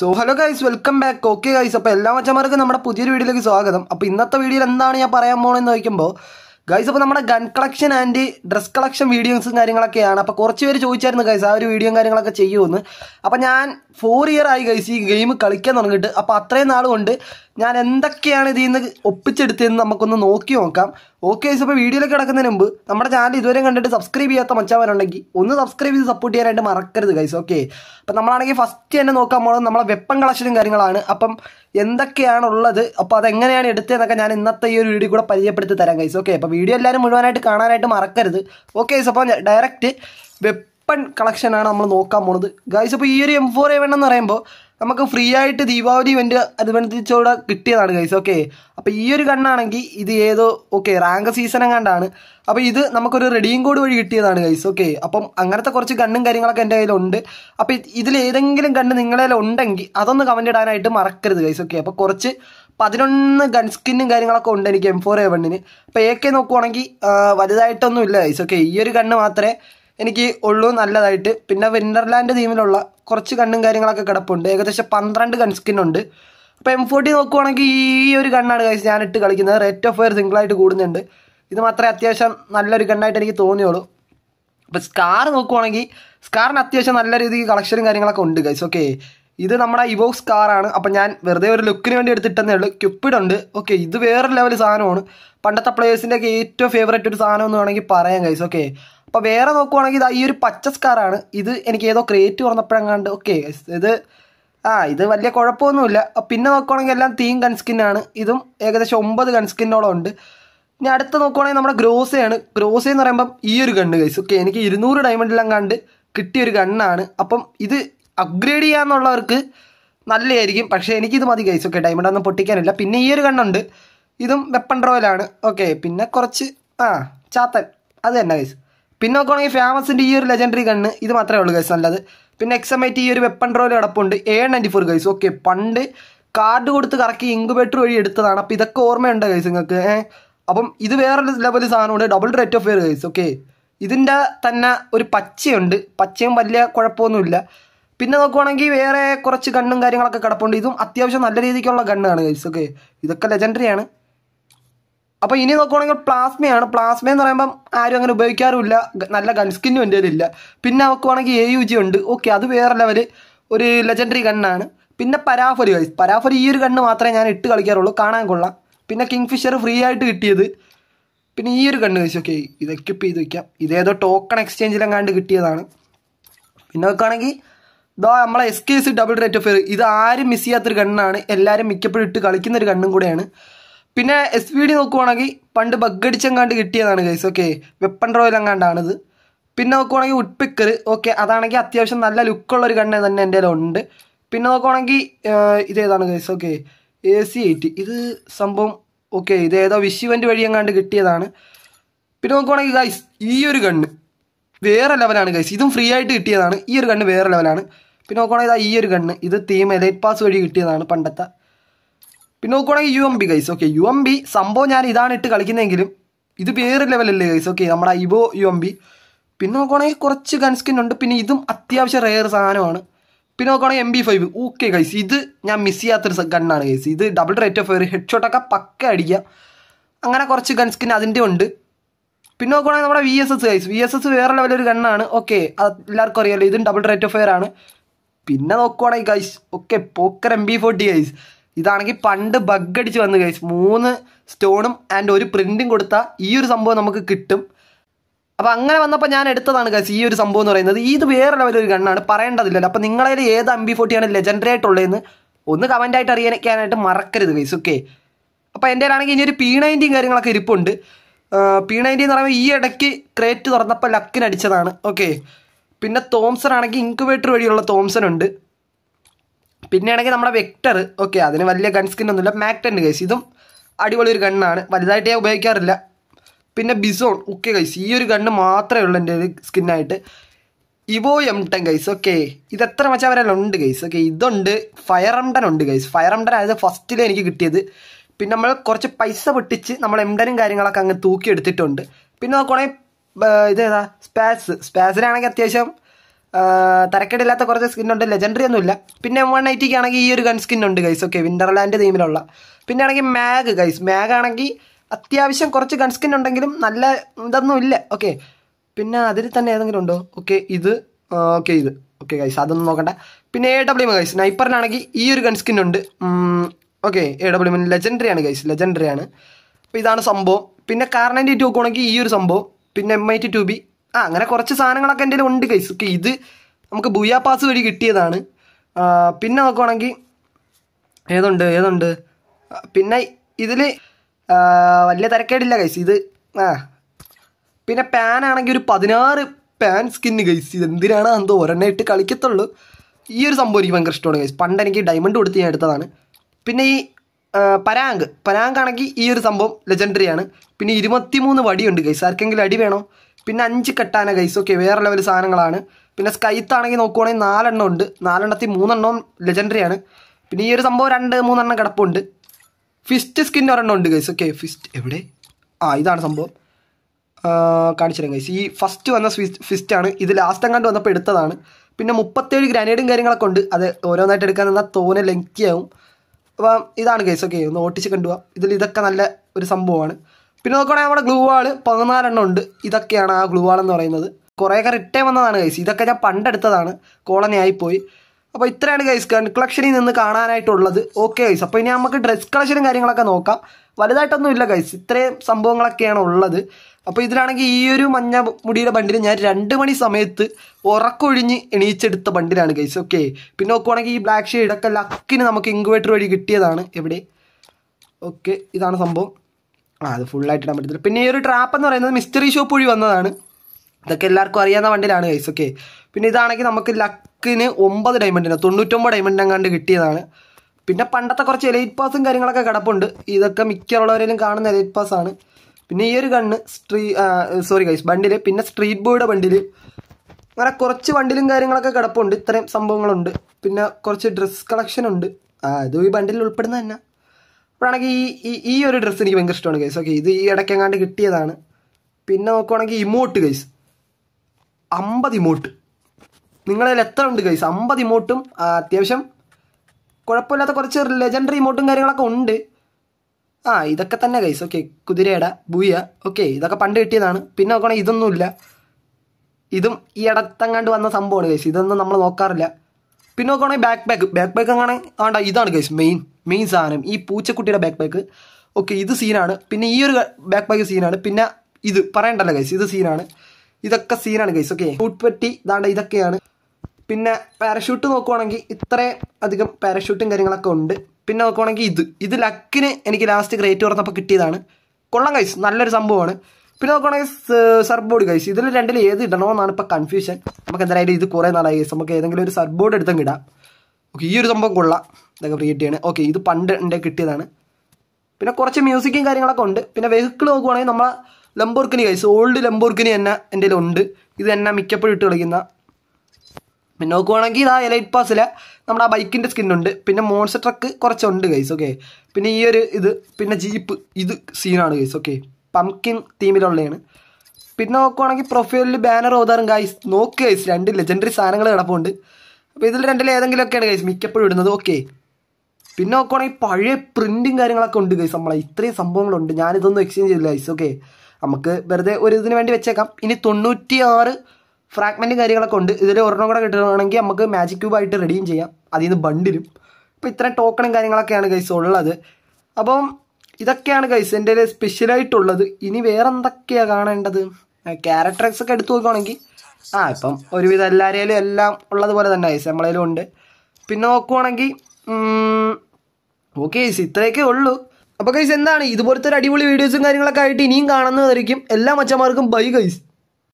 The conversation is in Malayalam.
so hello guys welcome back okay guys അപ്പോൾ എല്ലാ മച്ചന്മാർക്കും നമ്മുടെ പുതിയൊരു വീഡിയോയിലേക്ക് സ്വാഗതം അപ്പോൾ ഇന്നത്തെ വീഡിയോയിൽ എന്താണ് ഞാൻ പറയാൻ പോകണമെന്ന് ചോദിക്കുമ്പോൾ ഗൈസ് അപ്പോൾ നമ്മുടെ gun collection and dress collection വീഡിയോസും കാര്യങ്ങളൊക്കെയാണ് അപ്പോൾ കുറച്ച് പേര് ചോദിച്ചായിരുന്നു ഗൈസ് ആ ഒരു വീഡിയോയും കാര്യങ്ങളൊക്കെ ചെയ്യുമെന്ന് അപ്പോൾ ഞാൻ ഫോർ ഇയർ ആയി ഗൈസ് ഈ ഗെയിം കളിക്കാൻ തുടങ്ങിയിട്ട് അപ്പോൾ അത്രയും നാളുകൊണ്ട് ഞാൻ എന്തൊക്കെയാണ് ഇതിൽ നിന്ന് ഒപ്പിച്ചെടുത്തതെന്ന് നമുക്കൊന്ന് നോക്കി നോക്കാം ഓക്കെ ഇപ്പോൾ വീഡിയോയിലേക്ക് കിടക്കുന്നതിന് മുമ്പ് നമ്മുടെ ചാനൽ ഇതുവരെ കണ്ടിട്ട് സബ്സ്ക്രൈബ് ചെയ്യാത്ത മച്ചാവരുണ്ടെങ്കിൽ ഒന്ന് സബ്സ്ക്രൈബ് ചെയ്ത് സപ്പോർട്ട് ചെയ്യാനായിട്ട് മറക്കരുത് ഗൈസ് ഓക്കെ അപ്പം നമ്മളാണെങ്കിൽ ഫസ്റ്റ് തന്നെ നോക്കാൻ പോകുന്നത് നമ്മളെ വെപ്പൺ കളക്ഷനും കാര്യങ്ങളാണ് അപ്പം എന്തൊക്കെയാണുള്ളത് അപ്പോൾ അതെങ്ങനെയാണ് എടുത്തതെന്നൊക്കെ ഞാൻ ഇന്നത്തെ ഈ ഒരു വീഡിയോ കൂടെ പരിചയപ്പെടുത്തി തരാം ഗൈസ് ഓക്കെ അപ്പോൾ വീഡിയോ എല്ലാവരും മുഴുവനായിട്ട് കാണാനായിട്ട് മറക്കരുത് ഓക്കെ അപ്പോൾ ഡയറക്റ്റ് വെപ്പൺ കളക്ഷനാണ് നമ്മൾ നോക്കാൻ പോകുന്നത് ഗൈസ് അപ്പോൾ ഈ ഒരു എം ഫോർ എ എന്ന് പറയുമ്പോൾ നമുക്ക് ഫ്രീ ആയിട്ട് ദീപാവലി ഇവൻ്റ് അനുബന്ധിച്ചോടെ കിട്ടിയതാണ് ഗൈസ് ഓക്കെ അപ്പോൾ ഈ ഒരു കണ്ണാണെങ്കിൽ ഇത് ഏതോ ഓക്കെ റാങ്ക് സീസൺ എങ്ങാണ്ടാണ് അപ്പോൾ ഇത് നമുക്കൊരു റെഡിയും കോഡ് വഴി കിട്ടിയതാണ് ഗൈസ് ഓക്കെ അപ്പം അങ്ങനത്തെ കുറച്ച് ഗണ്ണും കാര്യങ്ങളൊക്കെ എൻ്റെ കയ്യിലുണ്ട് അപ്പോൾ ഇതിൽ ഏതെങ്കിലും കണ്ണ് നിങ്ങളെ ഉണ്ടെങ്കിൽ അതൊന്ന് കമൻ്റ് ഇടാനായിട്ട് മറക്കരുത് ഗൈസ് ഓക്കെ അപ്പോൾ കുറച്ച് പതിനൊന്ന് ഗൺ സ്കിന്നും കാര്യങ്ങളൊക്കെ ഉണ്ട് എനിക്ക് എം ഫോർ എ വണ്ണിന് അപ്പോൾ എ കെ നോക്കുവാണെങ്കിൽ വലുതായിട്ടൊന്നും ഇല്ല ഗൈസ് ഓക്കെ ഈ ഒരു കണ്ണ് മാത്രമേ എനിക്ക് ഉള്ളൂ നല്ലതായിട്ട് പിന്നെ വിൻ്റർലാൻഡ് തീമിലുള്ള കുറച്ച് കണ്ണും കാര്യങ്ങളൊക്കെ കിടപ്പുണ്ട് ഏകദേശം പന്ത്രണ്ട് ഗൺ സ്കിൻ ഉണ്ട് അപ്പോൾ എം ഫോർട്ടി നോക്കുവാണെങ്കിൽ ഈ ഒരു ഗണ്ണാണ് കഴിച്ച് ഞാനിട്ട് കളിക്കുന്നത് റേറ്റ് ഓഫ് ഫയർ സിംഗിളായിട്ട് കൂടുന്നുണ്ട് ഇത് മാത്രമേ അത്യാവശ്യം നല്ലൊരു ഗണ്ണായിട്ട് എനിക്ക് തോന്നിയുള്ളൂ അപ്പോൾ സ്കാർ നോക്കുവാണെങ്കിൽ സ്കാറിന് അത്യാവശ്യം നല്ല രീതിക്ക് കളക്ഷനും കാര്യങ്ങളൊക്കെ ഉണ്ട് ഗൈസ് ഓക്കെ ഇത് നമ്മുടെ ഇവോക്സ് കാറാണ് അപ്പം ഞാൻ വെറുതെ ഒരു ലുക്കിന് വേണ്ടി എടുത്തിട്ടെന്നേ ഉള്ളൂ ക്യുപ്പിഡ് ഉണ്ട് ഓക്കെ ഇത് വേറെ ലെവൽ സാധനമാണ് പണ്ടത്തെ ഒക്കെ ഏറ്റവും ഫേവറേറ്റ് ഒരു സാധനം എന്ന് വേണമെങ്കിൽ പറയാം കൈസ് ഓക്കെ അപ്പോൾ വേറെ നോക്കുവാണെങ്കിൽ ഇത് ഈ ഒരു പച്ച കാറാണ് ഇത് എനിക്ക് ഏതോ ക്രിയേറ്റ് പറഞ്ഞപ്പോഴെങ്ങാണ്ട് ഓക്കെ ഇത് ആ ഇത് വലിയ കുഴപ്പമൊന്നുമില്ല പിന്നെ നോക്കുവാണെങ്കിൽ എല്ലാം തീം ഗൺസ്കിന്നാണ് ഇതും ഏകദേശം ഒമ്പത് ഗൺസ്കിന്നോളം ഉണ്ട് ഇനി അടുത്ത് നോക്കുവാണെങ്കിൽ നമ്മുടെ ഗ്രോസയാണ് ഗ്രോസ എന്ന് പറയുമ്പം ഈ ഒരു ഗണ്ണ് കൈസ് ഓക്കെ എനിക്ക് ഇരുന്നൂറ് ഡയമണ്ടിലെങ്ങാണ്ട് കിട്ടിയൊരു ഗണ്ണാണ് അപ്പം ഇത് അപ്ഗ്രേഡ് ചെയ്യാമെന്നുള്ളവർക്ക് നല്ലതായിരിക്കും പക്ഷേ എനിക്കിത് മതി കൈസ് ഓക്കെ ഡയമണ്ട് ഒന്നും പൊട്ടിക്കാനില്ല പിന്നെ ഈ ഒരു കണ്ണുണ്ട് ഇതും വെപ്പൺ റോയിലാണ് ഓക്കെ പിന്നെ കുറച്ച് ആ ചാത്തൻ അത് തന്നെ കൈസ് പിന്നെ നോക്കുവാണെങ്കിൽ ഫേമസിൻ്റെ ഈ ഒരു ലെജൻഡറി കണ്ണ് ഇത് മാത്രമേ ഉള്ളൂ കൈസ് നല്ലത് പിന്നെ എക്സമേറ്റ് ഈ ഒരു വെപ്പൺ റോയിൽ കിടപ്പുണ്ട് A ninety four guys okay പണ്ട് കാർഡ് കൊടുത്ത് കറക്കി ഇങ്കുബേറ്റർ വഴി എടുത്തതാണ് അപ്പോൾ ഇതൊക്കെ ഓർമ്മയുണ്ട് കൈസ് നിങ്ങൾക്ക് അപ്പം ഇത് വേറൊരു ലെവൽ സാധനമുണ്ട് double rate of fire guys okay ഇതിൻ്റെ തന്നെ ഒരു പച്ചയുണ്ട് പച്ചയും വലിയ കുഴപ്പമൊന്നുമില്ല പിന്നെ നോക്കുവാണെങ്കിൽ വേറെ കുറച്ച് ഗണ്ണും കാര്യങ്ങളൊക്കെ കിടപ്പുണ്ട് ഇതും അത്യാവശ്യം നല്ല രീതിക്കുള്ള ഗണ്ണാണ് ഗൈസ് ഓക്കെ ഇതൊക്കെ ലെജൻഡറിയാണ് അപ്പോൾ ഇനി നോക്കുവാണെങ്കിൽ പ്ലാസ്മയാണ് പ്ലാസ്മ എന്ന് പറയുമ്പം ആരും അങ്ങനെ ഉപയോഗിക്കാറുമില്ല നല്ല ഗൺ സ്കിന്നും എൻ്റെ ഇല്ല പിന്നെ നോക്കുവാണെങ്കിൽ എ യു ജി ഉണ്ട് ഓക്കെ അത് വേറെ ലെവൽ ഒരു ലെജൻഡറി ഗണ്ണാണ് പിന്നെ പരാഫൊരി ഗൈസ് പരാഫൊരി ഈ ഒരു ഗണ്ണ് മാത്രമേ ഞാൻ ഇട്ട് കളിക്കാറുള്ളൂ കാണാൻ കൊള്ളാം പിന്നെ കിങ് ഫിഷർ ഫ്രീ ആയിട്ട് കിട്ടിയത് പിന്നെ ഈ ഒരു കണ്ണ് വെച്ച് ഓക്കെ ഇത് ഇപ്പോൾ ഇത് വയ്ക്കാം ഇതേതോ ടോക്കൺ എക്സ്ചേഞ്ചിലെങ്ങാണ്ട് കിട്ടിയതാണ് പിന്നെ നോക്കുകയാണെങ്കിൽ ഇതാ നമ്മളെ S K C double rate of ഇത് ആരും മിസ് ചെയ്യാത്തൊരു ഗണ്ണാണ് എല്ലാവരും മിക്കപ്പോഴും ഇട്ട് കളിക്കുന്ന ഒരു ഗണ്ണും കൂടെയാണ് പിന്നെ എസ് വി ഡി നോക്കുവാണെങ്കിൽ പണ്ട് ബഗ്ഗടിച്ചെങ്ങാണ്ട് കിട്ടിയതാണ് ഗൈസ് ഓക്കെ വെപ്പൺ റോയൽ എങ്ങാണ്ടാണിത് പിന്നെ നോക്കുവാണെങ്കിൽ ഉഡ്പിക്കർ ഓക്കെ അതാണെങ്കിൽ അത്യാവശ്യം നല്ല ലുക്കുള്ള ഒരു ഗണ്ണ് തന്നെ എൻ്റെ ഉണ്ട് പിന്നെ നോക്കുവാണെങ്കിൽ ഇതേതാണ് guys okay A C eight ഇത് സംഭവം ഓക്കെ ഇത് വിഷുവൻ്റെ വഴി എങ്ങാണ്ട് കിട്ടിയതാണ് പിന്നെ നോക്കുവാണെങ്കിൽ ഗൈസ് ഈ ഒരു ഗണ്ണ് വേറെ ലെവലാണ് ഗൈസ് ഇതും ഫ്രീ ആയിട്ട് കിട്ടിയതാണ് ഈ ഒരു ഗണ്ണ് വേറെ ലെവലാണ് പിന്നെ നോക്കുകയാണെങ്കിൽ ഈ ഒരു ഗണ്ണ് ഇത് തീം എലൈറ്റ് പാസ് വഴി കിട്ടിയതാണ് പണ്ടത്തെ പിന്നെ നോക്കുകയാണെങ്കിൽ U M B guys okay U M B സംഭവം ഞാൻ ഇതാണ് ഇട്ട് കളിക്കുന്നതെങ്കിലും ഇത് വേറെ ലെവലല്ലേ ഗൈസ് ഓക്കെ നമ്മുടെ ഇബോ യു എം ബി പിന്നെ നോക്കുകയാണെങ്കിൽ കുറച്ച് ഗൺ സ്കിൻ ഉണ്ട് പിന്നെ ഇതും അത്യാവശ്യം റെയർ സാധനമാണ് പിന്നെ നോക്കുകയാണെങ്കിൽ M B five okay guys ഇത് ഞാൻ മിസ് ചെയ്യാത്തൊരു ഗണ്ണാണ് ഗൈസ് ഇത് double rate of fire head ഷോട്ടൊക്കെ പക്ക അടിക്കുക അങ്ങനെ കുറച്ച് ഗൺ സ്കിൻ അതിൻ്റെ ഉണ്ട് പിന്നെ നോക്കുകയാണെങ്കിൽ നമ്മുടെ V S S guys V S S വേറെ ലെവലൊരു ഗണ്ണാണ് ഓക്കെ അത് എല്ലാവർക്കും അറിയാമല്ലോ ഇതും ഡബിൾ റേറ്റ് ഓഫ് ഫയർ ആണ് പിന്നെ നോക്കുവാണെങ്കിൽ guys okay poker M B forty guys ഇതാണെങ്കിൽ പണ്ട് ബഗ് അടിച്ച് വന്ന് ഗൈസ് മൂന്ന് സ്റ്റോണും ആൻഡ് ഒരു പ്രിൻറ്റും കൊടുത്താൽ ഈ ഒരു സംഭവം നമുക്ക് കിട്ടും അപ്പോൾ അങ്ങനെ വന്നപ്പോൾ ഞാൻ എടുത്തതാണ് ഗൈസ് ഈ ഒരു സംഭവം എന്ന് പറയുന്നത് ഇത് വേറെ ലെവലൊരു ഗണ്ണാണ് പറയേണ്ടതില്ലല്ലോ അപ്പോൾ നിങ്ങളതിൽ ഏത് എം ബി ഫോർട്ടിയാണ് ലെജൻഡറി ആയിട്ടുള്ളതെന്ന് ഒന്ന് കമൻ്റായിട്ട് അറിയാനൊക്കെയാനായിട്ട് മറക്കരുത് ഗൈസ് ഓക്കെ അപ്പോൾ എൻ്റെ ആണെങ്കിൽ ഇനി ഒരു പി നയൻറ്റീൻ കാര്യങ്ങളൊക്കെ ഇരിപ്പുണ്ട് പി നയൻറ്റീൻ എന്ന് പറയുമ്പോൾ ഈ ഇടയ്ക്ക് ക്രേറ്റ് തുറന്നപ്പോൾ ലക്കിനടിച്ചതാണ് ഓക്കെ പിന്നെ തോംസൺ ആണെങ്കിൽ ഇൻക്യുബേറ്റർ വഴിയുള്ള തോംസൺ ഉണ്ട് ആണെങ്കിൽ നമ്മുടെ വെക്ടർ ഓക്കെ അതിന് വലിയ ഗൺ സ്കിൻ ഒന്നുമില്ല മാക്ടൻ്റെ കൈസ് ഇതും അടിപൊളി ഒരു ഗണ്ണാണ് വലുതായിട്ട് ഞാൻ ഉപയോഗിക്കാറില്ല പിന്നെ ബിസോൺ ഓക്കെ കൈസ് ഈ ഒരു ഗണ്ണ് മാത്രമേ ഉള്ളൂ എൻ്റെ സ്കിന്നായിട്ട് evo M ten guys okay ഇത് എത്ര മച്ച അവരെല്ലാം ഉണ്ട് കൈസ് ഓക്കെ ഇതുണ്ട് ഫയർ എംടൻ ഉണ്ട് കൈസ് ഫയർ എംടൻ ആയത് ഫസ്റ്റിൽ എനിക്ക് കിട്ടിയത് പിന്നെ നമ്മൾ കുറച്ച് പൈസ പൊട്ടിച്ച് നമ്മൾ എംടനും കാര്യങ്ങളൊക്കെ അങ്ങ് തൂക്കിയെടുത്തിട്ടുണ്ട് പിന്നെ നോക്കുകയാണെങ്കിൽ ഇതേതാ സ്പാസ് സ്പാസിനാണെങ്കിൽ അത്യാവശ്യം തരക്കേടില്ലാത്ത കുറച്ച് സ്കിന്നുണ്ട് ലെജൻഡറി ഒന്നുമില്ല പിന്നെ എം വൺ എയ്റ്റിക്ക് ആണെങ്കിൽ ഈ ഒരു ഗൺ സ്കിൻ ഉണ്ട് ഗൈസ് ഓക്കെ വിൻ്റർലാൻഡ് തീമിലുള്ള പിന്നെ ആണെങ്കിൽ മാഗ് ഗൈസ് മാഗ് ആണെങ്കിൽ അത്യാവശ്യം കുറച്ച് ഗൺ സ്കിൻ ഉണ്ടെങ്കിലും നല്ല ഇതൊന്നും ഇല്ല ഓക്കെ പിന്നെ അതിൽ തന്നെ ഏതെങ്കിലും ഉണ്ടോ ഓക്കെ ഇത് ഓക്കെ ഇത് ഓക്കെ ഗൈസ് അതൊന്നും നോക്കണ്ട പിന്നെ എ ഡബ്ല്യു ഗൈസ് നൈപ്പറിനാണെങ്കിൽ ഈ ഒരു ഗൺ സ്കിൻ ഉണ്ട് okay A W M legendary ആണ് ഗൈസ് ലെജൻഡറി ആണ് അപ്പോൾ ഇതാണ് സംഭവം പിന്നെ കാർണൈൻറ്റി ടു ഈ ഒരു സംഭവം പിന്നെ M I T two B ആ അങ്ങനെ കുറച്ച് സാധനങ്ങളൊക്കെ എൻ്റെ ഉണ്ട് കൈസ് ഓക്കെ ഇത് നമുക്ക് ബുയ പാസ് വഴി കിട്ടിയതാണ് പിന്നെ നോക്കുവാണെങ്കിൽ ഏതുണ്ട് ഏതുണ്ട് പിന്നെ ഇതിൽ വലിയ തിരക്കേടില്ല കൈസ് ഇത് ആ പിന്നെ പാൻ ആണെങ്കിൽ ഒരു പതിനാറ് പാൻ സ്കിന് കൈസ് ഇത് എന്തിനാണ് എന്തോ ഒരെണ്ണം ഇട്ട് കളിക്കത്തുള്ളൂ ഈ ഒരു സംഭവം എനിക്ക് ഭയങ്കര ഇഷ്ടമാണ് കൈസ് പണ്ട് എനിക്ക് ഡയമണ്ട് കൊടുത്ത് ഞാൻ എടുത്തതാണ് പിന്നെ ഈ പരാങ്ക് പരാഗ് ആണെങ്കിൽ ഈ ഒരു സംഭവം ലെജൻഡറി ആണ് പിന്നെ ഇരുപത്തിമൂന്ന് വടിയുണ്ട് ഗൈസ് ആർക്കെങ്കിലും അടി വേണോ പിന്നെ അഞ്ച് കെട്ടാന ഗൈസ് ഓക്കെ വേറെ ലെവൽ സാധനങ്ങളാണ് പിന്നെ സ്കൈത്താണെങ്കിൽ നോക്കുവാണെങ്കിൽ നാലെണ്ണം ഉണ്ട് നാലെണ്ണത്തിൽ മൂന്നെണ്ണവും ആണ് പിന്നെ ഈ ഒരു സംഭവം രണ്ട് മൂന്നെണ്ണം കിടപ്പുണ്ട് ഫിസ്റ്റ് സ്കിൻ ഒരെണ്ണം ഉണ്ട് ഗൈസ് ഓക്കെ ഫിസ്റ്റ് എവിടെ ആ ഇതാണ് സംഭവം കാണിച്ചു തരാം ഗൈസ് ഈ ഫസ്റ്റ് വന്ന ഫിസ്റ്റ് ആണ് ഇത് ലാസ്റ്റ് അങ്ങാണ്ട് വന്നപ്പോൾ എടുത്തതാണ് പിന്നെ മുപ്പത്തേഴ് ഗ്രാനേഡും കാര്യങ്ങളൊക്കെ ഉണ്ട് അത് ഓരോന്നായിട്ട് എടുക്കാൻ തന്നാൽ തോനെ ലെങ്തി ആവും അപ്പം ഇതാണ് കേസ് ഓക്കെ ഒന്ന് ഓട്ടിച്ച് കണ്ടുപോകാം ഇതിൽ ഇതൊക്കെ നല്ല ഒരു സംഭവമാണ് പിന്നെ നോക്കുകയാണെങ്കിൽ നമ്മുടെ ഗ്ലൂ വാൾ പതിനാലെണ്ണം ഉണ്ട് ഇതൊക്കെയാണ് ആ ഗ്ലൂ വാൾ എന്ന് പറയുന്നത് കുറേയൊക്കെ റിട്ടേൺ വന്നതാണ് കേസ് ഇതൊക്കെ ഞാൻ പണ്ടെടുത്തതാണ് കോളനി ആയിപ്പോയി അപ്പോൾ ഇത്രയാണ് കൺ കളക്ഷനിൽ നിന്ന് കാണാനായിട്ടുള്ളത് ഓക്കെ കൈസ് അപ്പോൾ ഇനി നമുക്ക് ഡ്രസ് കളക്ഷനും കാര്യങ്ങളൊക്കെ നോക്കാം വലുതായിട്ടൊന്നും ഇല്ല കൈസ് ഇത്രയും സംഭവങ്ങളൊക്കെയാണ് ഉള്ളത് അപ്പോൾ ഇതിലാണെങ്കിൽ ഈ ഒരു മഞ്ഞ മുടിയുടെ ബണ്ടിൽ ഞാൻ രണ്ട് മണി സമയത്ത് ഉറക്കൊഴിഞ്ഞ് എണീച്ചെടുത്ത ബണ്ടിലാണ് ഗൈസ് ഓക്കെ പിന്നെ നോക്കുവാണെങ്കിൽ ഈ ബ്ലാക്ക് ഷെയ്ഡൊക്കെ ലക്കിന് നമുക്ക് ഇൻക്വേറ്റർ വഴി കിട്ടിയതാണ് എവിടെ ഓക്കെ ഇതാണ് സംഭവം ആ അത് ഫുള്ളായിട്ട് ഇടാൻ പറ്റത്തില്ല പിന്നെ ഈ ഒരു ട്രാപ്പ് എന്ന് പറയുന്നത് മിസ്റ്ററി ഷോപ്പ് വഴി വന്നതാണ് ഇതൊക്കെ എല്ലാവർക്കും അറിയാവുന്ന വണ്ടിയിലാണ് ഗൈസ് ഓക്കെ പിന്നെ ഇതാണെങ്കിൽ നമുക്ക് ലക്കിന് ഒമ്പത് ഡയമണ്ടിന് തൊണ്ണൂറ്റൊമ്പത് എങ്ങാണ്ട് കിട്ടിയതാണ് പിന്നെ പണ്ടത്തെ കുറച്ച് എലൈറ്റ് പാസും കാര്യങ്ങളൊക്കെ കിടപ്പുണ്ട് ഇതൊക്കെ മിക്കുള്ളവരെയും കാണുന്ന എലൈറ്റ് പാസ് ആണ് പിന്നെ ഈ ഒരു കണ്ണ് സ്ട്രീ സോറി ഗൈസ് ബണ്ടിൽ പിന്നെ സ്ട്രീറ്റ് ബോയുടെ ബണ്ടിൽ അങ്ങനെ കുറച്ച് വണ്ടിലും കാര്യങ്ങളൊക്കെ കിടപ്പുണ്ട് ഇത്രയും സംഭവങ്ങളുണ്ട് പിന്നെ കുറച്ച് ഡ്രസ്സ് കളക്ഷൻ ഉണ്ട് ആ ഈ ബണ്ടിൽ ഉൾപ്പെടുന്ന തന്നെ അപ്പോഴാണെങ്കിൽ ഈ ഈ ഒരു ഡ്രസ്സ് എനിക്ക് ഭയങ്കര ഇഷ്ടമാണ് ഗൈസ് ഓക്കെ ഇത് ഈ ഇടയ്ക്കെങ്ങാണ്ട് കിട്ടിയതാണ് പിന്നെ നോക്കുവാണെങ്കിൽ ഇമോട്ട് ഗൈസ് അമ്പത് ഇമോട്ട് നിങ്ങളതിൽ എത്ര ഉണ്ട് ഗൈസ് അമ്പത് ഇമോട്ടും അത്യാവശ്യം കുഴപ്പമില്ലാത്ത കുറച്ച് ലെജൻഡറി ഇമോട്ടും കാര്യങ്ങളൊക്കെ ഉണ്ട് ആ ഇതൊക്കെ തന്നെ ഗൈസ് ഓക്കെ കുതിരയട ബുയ ഓക്കെ ഇതൊക്കെ പണ്ട് കിട്ടിയതാണ് പിന്നെ നോക്കണേ ഇതൊന്നുമില്ല ഇതും ഈ ഇടത്തെങ്ങാണ്ട് വന്ന സംഭവമാണ് ഗൈസ് ഇതൊന്നും നമ്മൾ നോക്കാറില്ല പിന്നെ നോക്കണേ ബാക്ക് ബാക്ക് ബാക്ക് ബാക്ക് അങ്ങനെ ആണ്ട ഇതാണ് ഗൈസ് മെയിൻ മെയിൻ സാധനം ഈ പൂച്ചക്കുട്ടിയുടെ ബാക്ക് ബാക്ക് ഓക്കെ ഇത് സീനാണ് പിന്നെ ഈ ഒരു ബാക്ക് ബാക്ക് സീനാണ് പിന്നെ ഇത് പറയണ്ടല്ലോ ഗൈസ് ഇത് സീനാണ് ഇതൊക്കെ സീനാണ് ഗൈസ് ഓക്കെ കൂട്ടുപറ്റി ഇതാണ്ട ഇതൊക്കെയാണ് പിന്നെ പാരഷൂട്ട് നോക്കുവാണെങ്കിൽ ഇത്രയും അധികം പാരഷൂട്ടും കാര്യങ്ങളൊക്കെ ഉണ്ട് പിന്നെ നോക്കുവാണെങ്കിൽ ഇത് ഇത് ലക്കിന് എനിക്ക് ലാസ്റ്റ് ഗ്രേറ്റ് തുറന്നപ്പോൾ കിട്ടിയതാണ് കൊള്ളം കൈസ് നല്ലൊരു സംഭവമാണ് പിന്നെ നോക്കുവാണെങ്കിൽ സർബോർഡ് കൈസ് ഇതിൽ രണ്ടിൽ ഏത് ഇടണമെന്നാണ് ഇപ്പോൾ കൺഫ്യൂഷൻ നമുക്ക് എന്തായാലും ഇത് കുറേ നാളായി കൈസ് നമുക്ക് ഏതെങ്കിലും ഒരു സർബോർഡ് എടുത്തും ഇടാം ഓക്കെ ഈ ഒരു സംഭവം കൊള്ളാം ഇതൊക്കെ ക്രിയേറ്റ് ചെയ്യണേ ഓക്കെ ഇത് പണ്ട് എൻ്റെ കിട്ടിയതാണ് പിന്നെ കുറച്ച് മ്യൂസിക്കും കാര്യങ്ങളൊക്കെ ഉണ്ട് പിന്നെ വെഹിക്കിൾ നോക്കുവാണെങ്കിൽ നമ്മളെ ലംബോർക്കിനി കൈസ് ഓൾഡ് ലംബോർക്കിനി തന്നെ എൻ്റെ ഉണ്ട് ഇത് തന്നെ മിക്കപ്പോഴും ഇട്ട് കളിക്കുന്ന പിന്നെ നോക്കുവാണെങ്കിൽ ഇതാ എലൈറ്റ് പാസ്സിലെ നമ്മുടെ ആ ബൈക്കിൻ്റെ സ്കിന്നുണ്ട് പിന്നെ മോൺസ്റ്റർ ട്രക്ക് കുറച്ചുണ്ട് ഗൈസ് ഓക്കെ പിന്നെ ഈ ഒരു ഇത് പിന്നെ ജീപ്പ് ഇത് സീനാണ് ഗൈസ് ഓക്കെ പംകിൻ തീമിലുള്ളതാണ് പിന്നെ നോക്കുവാണെങ്കിൽ പ്രൊഫൈലിൽ ബാനർ ഓതാറും ഗൈസ് നോക്ക് ഗൈസ് രണ്ട് ലെജൻഡറി സാധനങ്ങൾ കിടപ്പുണ്ട് അപ്പോൾ ഇതിൽ രണ്ടിൽ ഏതെങ്കിലുമൊക്കെയാണ് ഗൈസ് മിക്കപ്പോഴും ഇടുന്നത് ഓക്കെ പിന്നെ നോക്കുവാണെങ്കിൽ പഴയ പ്രിൻറ്റും കാര്യങ്ങളൊക്കെ ഉണ്ട് ഗൈസ് നമ്മളെ ഇത്രയും സംഭവങ്ങളുണ്ട് ഞാനിതൊന്നും എക്സ്ചേഞ്ച് ചെയ്തില്ല ഗൈസ് ഓക്കെ നമുക്ക് വെറുതെ ഒരു ഇതിന് വേണ്ടി വെച്ചേക്കാം ഇനി തൊണ്ണൂറ്റി ആറ് ഫ്രാഗ്മെൻറ്റും കാര്യങ്ങളൊക്കെ ഉണ്ട് ഇതിൽ ഒരെണ്ണം കൂടെ കിട്ടുകയാണെങ്കിൽ നമുക്ക് മാജിക് ക്യൂബായിട്ട് റെഡിയും ചെയ്യാം അതിൽ നിന്ന് ബണ്ടിലും അപ്പോൾ ഇത്ര ടോക്കണും കാര്യങ്ങളൊക്കെയാണ് ഗൈസ് ഉള്ളത് അപ്പം ഇതൊക്കെയാണ് ഗൈസ് എൻ്റെ സ്പെഷ്യലായിട്ടുള്ളത് ഇനി വേറെ എന്തൊക്കെയാണ് കാണേണ്ടത് ക്യാരക്ടറക്സ് ഒക്കെ എടുത്തു നോക്കുവാണെങ്കിൽ ആ ഇപ്പം ഒരുവിധം എല്ലാവരെയും എല്ലാം ഉള്ളതുപോലെ തന്നെ ഗൈസ് നമ്മളേലും ഉണ്ട് പിന്നെ നോക്കുവാണെങ്കിൽ ഓക്കെ ഗൈസ് ഇത്രയൊക്കെ ഉള്ളൂ അപ്പോൾ ഗൈസ് എന്താണ് ഇതുപോലത്തെ ഒരു അടിപൊളി വീഡിയോസും കാര്യങ്ങളൊക്കെ ആയിട്ട് ഇനിയും കാണുന്നതായിരിക്കും എല്ലാ മച്ചന്മാർക്കും ബൈ ഗൈസ്